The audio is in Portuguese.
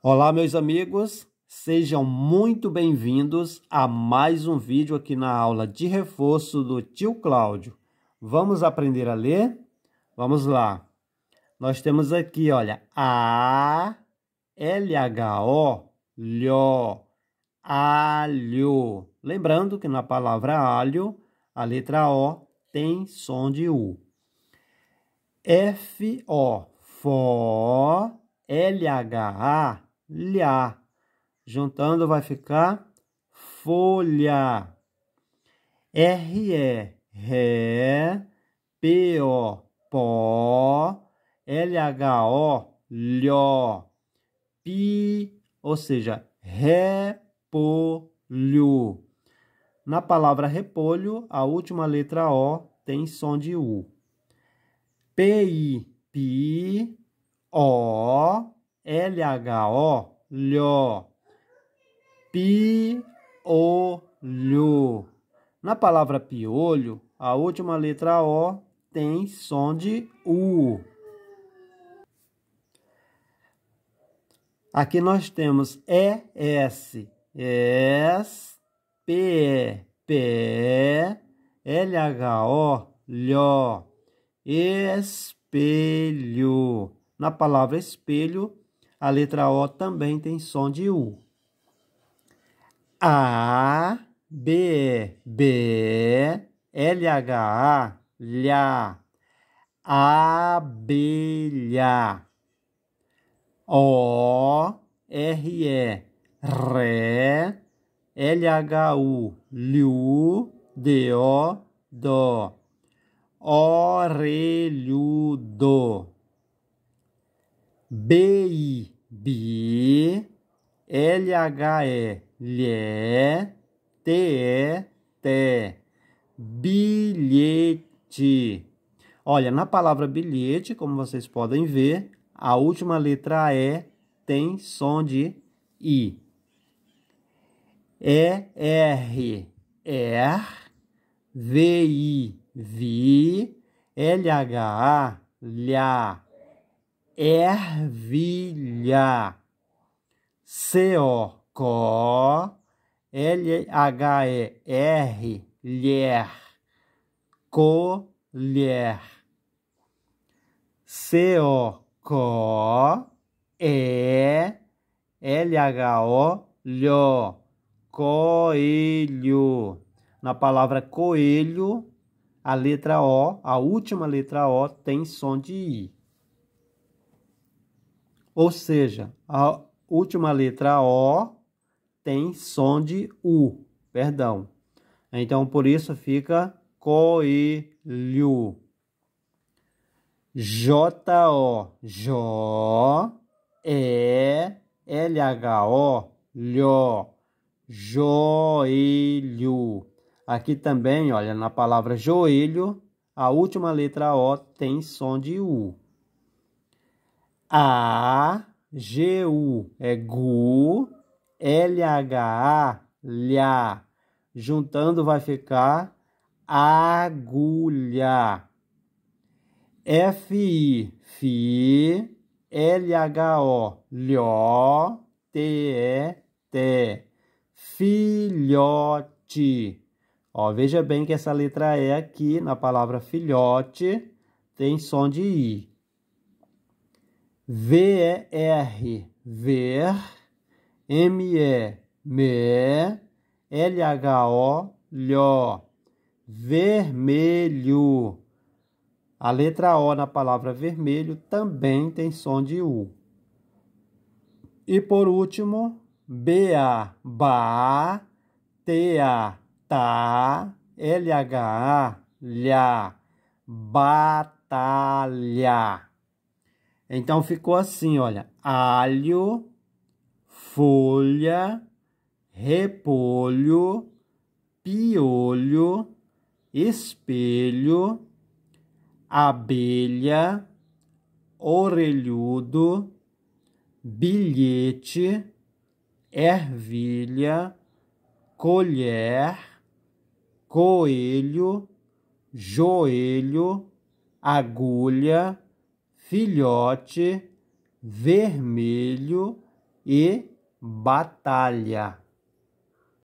Olá, meus amigos, sejam muito bem-vindos a mais um vídeo aqui na aula de reforço do tio Cláudio. Vamos aprender a ler? Vamos lá. Nós temos aqui, olha, A, L, H, O, Lho, alho. Lembrando que na palavra alho, a letra O tem som de U. F, O, Fó, L, H, A, folha. Juntando vai ficar folha. R E ré, P O pó, L H O lhó, pi, ou seja, repolho. Na palavra repolho, a última letra O tem som de U. PI, p O, LHO, lhó, piolho. Na palavra piolho, a última letra O tem som de U. Aqui nós temos ES, ES, PE, PE, LHO, espelho. Na palavra espelho, a letra O também tem som de U. A, B, B, L, H, A, Lha. Abelha. O, R, E, Ré, L, H, U, Liu, D, O, Dó. Orelhudo. BI, BI, LHE, t TE, t bilhete. Olha, na palavra bilhete, como vocês podem ver, a última letra E tem som de I. E, R, R, V, I, VI, L, H, A, LHA, ervilha. C-O-C-O-L-H-E-R, lher, colher. C-O-C-O-E-L-H-O, lho, coelho. Na palavra coelho, a letra O, a última letra O, tem som de I. Ou seja, a última letra O tem som de U, perdão. Então, por isso fica coelho. J-O, J, E, L-H-O, lho, joelho. Aqui também, olha, na palavra joelho, a última letra O tem som de U. A, G, U é gu, L, H, A, lha. Juntando vai ficar agulha. F, I, fi, L, H, O, lhó, T, E, T. Filhote. Ó, veja bem que essa letra E aqui na palavra filhote tem som de I. V-E-R, ver, M-E, me, L-H-O, lhó, vermelho. A letra O na palavra vermelho também tem som de U. E por último, b a BA, a TA, tá, LHA, batalha. Então, ficou assim, olha. Alho, folha, repolho, piolho, espelho, abelha, orelhudo, bilhete, ervilha, colher, coelho, joelho, agulha, filhote, vermelho e batalha.